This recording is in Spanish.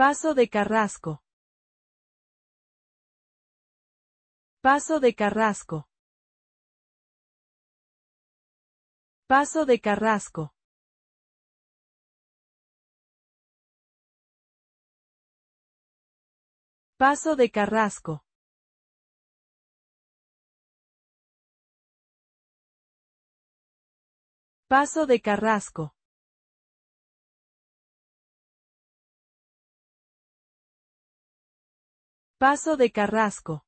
Paso de Carrasco. Paso de Carrasco. Paso de Carrasco. Paso de Carrasco. Paso de Carrasco. Paso de Carrasco.